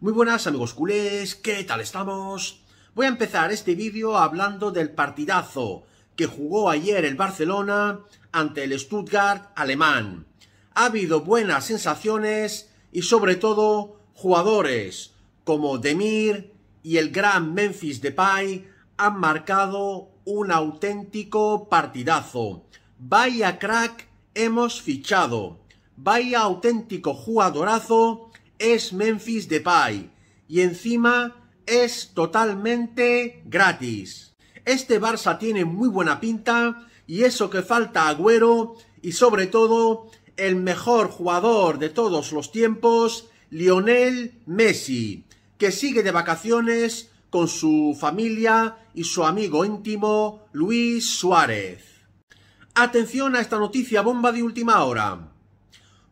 Muy buenas amigos culés, ¿qué tal estamos? Voy a empezar este vídeo hablando del partidazo que jugó ayer el Barcelona ante el Stuttgart alemán. Ha habido buenas sensaciones y sobre todo jugadores como Demir y el gran Memphis Depay han marcado un auténtico partidazo. Vaya crack hemos fichado. Vaya auténtico jugadorazo es Memphis Depay y encima es totalmente gratis. Este Barça tiene muy buena pinta y eso que falta Agüero y sobre todo el mejor jugador de todos los tiempos, Lionel Messi, que sigue de vacaciones con su familia y su amigo íntimo Luis Suárez. Atención a esta noticia bomba de última hora.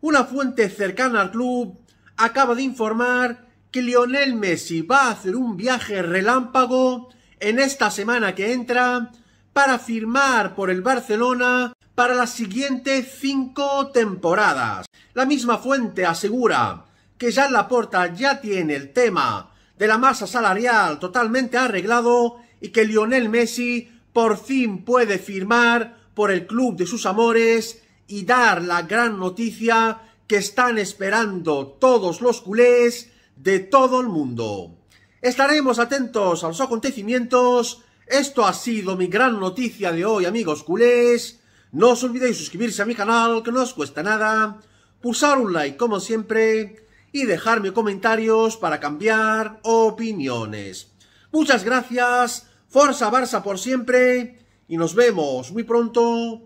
Una fuente cercana al club acaba de informar que Lionel Messi va a hacer un viaje relámpago en esta semana que entra para firmar por el Barcelona para las siguientes cinco temporadas. La misma fuente asegura que ya la Laporta ya tiene el tema de la masa salarial totalmente arreglado y que Lionel Messi por fin puede firmar por el club de sus amores y dar la gran noticia que están esperando todos los culés de todo el mundo. Estaremos atentos a los acontecimientos. Esto ha sido mi gran noticia de hoy, amigos culés. No os olvidéis suscribirse a mi canal, que no os cuesta nada. Pulsar un like, como siempre. Y dejarme comentarios para cambiar opiniones. Muchas gracias. Forza Barça por siempre. Y nos vemos muy pronto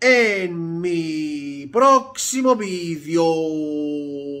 en mi... próximo vídeo